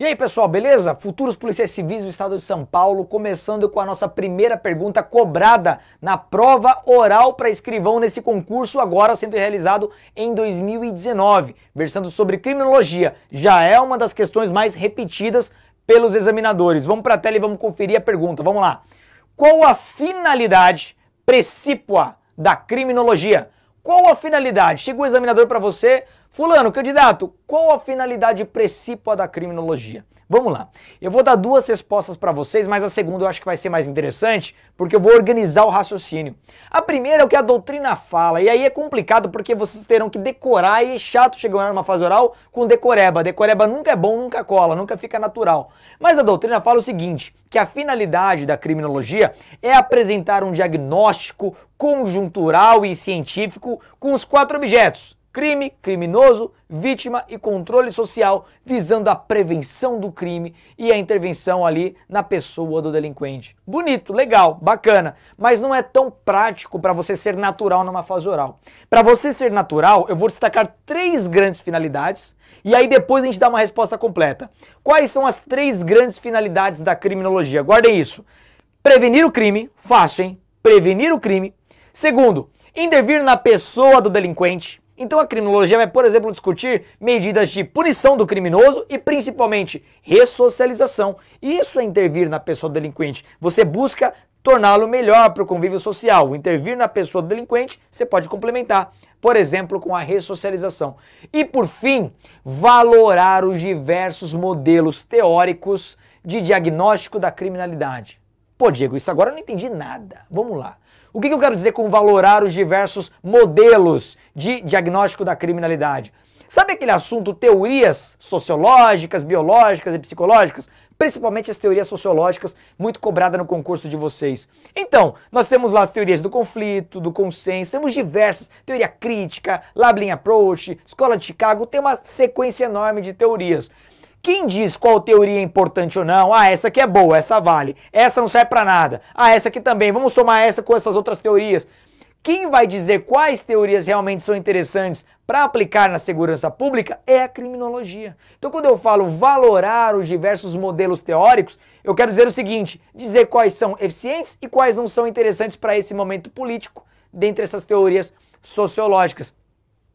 E aí, pessoal, beleza? Futuros policiais civis do estado de São Paulo, começando com a nossa primeira pergunta cobrada na prova oral para escrivão nesse concurso, agora sendo realizado em 2019, versando sobre criminologia. Já é uma das questões mais repetidas pelos examinadores. Vamos para a tela e vamos conferir a pergunta. Vamos lá. Qual a finalidade precípua da criminologia? Qual a finalidade? Chega o examinador para você, Fulano, candidato, qual a finalidade precípua da criminologia? Vamos lá. Eu vou dar duas respostas para vocês, mas a segunda eu acho que vai ser mais interessante, porque eu vou organizar o raciocínio. A primeira é o que a doutrina fala, e aí é complicado porque vocês terão que decorar e é chato chegar numa fase oral com decoreba. Decoreba nunca é bom, nunca cola, nunca fica natural. Mas a doutrina fala o seguinte, que a finalidade da criminologia é apresentar um diagnóstico conjuntural e científico com os quatro objetos: crime, criminoso, vítima e controle social, visando a prevenção do crime e a intervenção ali na pessoa do delinquente. Bonito, legal, bacana, mas não é tão prático para você ser natural numa fase oral. Para você ser natural, eu vou destacar três grandes finalidades e aí depois a gente dá uma resposta completa. Quais são as três grandes finalidades da criminologia? Guardem isso. Prevenir o crime, fácil, hein? Prevenir o crime. Segundo, intervir na pessoa do delinquente. Então a criminologia vai, por exemplo, discutir medidas de punição do criminoso e principalmente ressocialização. Isso é intervir na pessoa delinquente. Você busca torná-lo melhor para o convívio social. Intervir na pessoa delinquente, você pode complementar, por exemplo, com a ressocialização. E por fim, valorar os diversos modelos teóricos de diagnóstico da criminalidade. Pô, Diego, isso agora eu não entendi nada. Vamos lá. O que, eu quero dizer com valorar os diversos modelos de diagnóstico da criminalidade? Sabe aquele assunto teorias sociológicas, biológicas e psicológicas? Principalmente as teorias sociológicas, muito cobrada no concurso de vocês. Então, nós temos lá as teorias do conflito, do consenso, temos diversas, teoria crítica, Labeling Approach, Escola de Chicago, tem uma sequência enorme de teorias. Quem diz qual teoria é importante ou não? Ah, essa aqui é boa, essa vale. Essa não serve para nada. Ah, essa aqui também. Vamos somar essa com essas outras teorias. Quem vai dizer quais teorias realmente são interessantes para aplicar na segurança pública é a criminologia. Então, quando eu falo valorar os diversos modelos teóricos, eu quero dizer o seguinte: dizer quais são eficientes e quais não são interessantes para esse momento político dentre essas teorias sociológicas.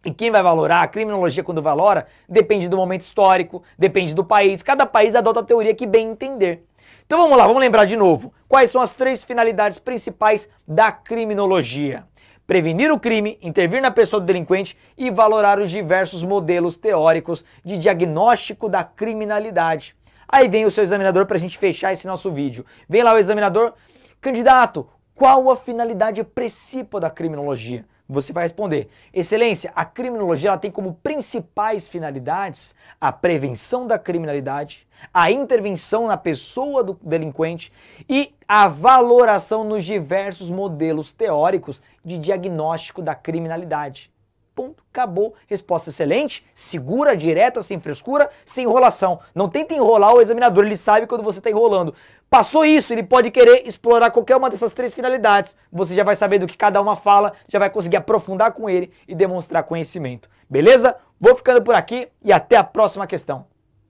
E quem vai valorar? A criminologia, quando valora, depende do momento histórico, depende do país. Cada país adota a teoria que bem entender. Então vamos lá, vamos lembrar de novo. Quais são as três finalidades principais da criminologia? Prevenir o crime, intervir na pessoa do delinquente e valorar os diversos modelos teóricos de diagnóstico da criminalidade. Aí vem o seu examinador para a gente fechar esse nosso vídeo. Vem lá o examinador. Candidato, qual a finalidade principal da criminologia? Você vai responder: Excelência, a criminologia ela tem como principais finalidades a prevenção da criminalidade, a intervenção na pessoa do delinquente e a valoração nos diversos modelos teóricos de diagnóstico da criminalidade. Ponto, acabou. Resposta excelente, segura, direta, sem frescura, sem enrolação. Não tenta enrolar o examinador, ele sabe quando você está enrolando. Passou isso, ele pode querer explorar qualquer uma dessas três finalidades. Você já vai saber do que cada uma fala, já vai conseguir aprofundar com ele e demonstrar conhecimento. Beleza? Vou ficando por aqui e até a próxima questão.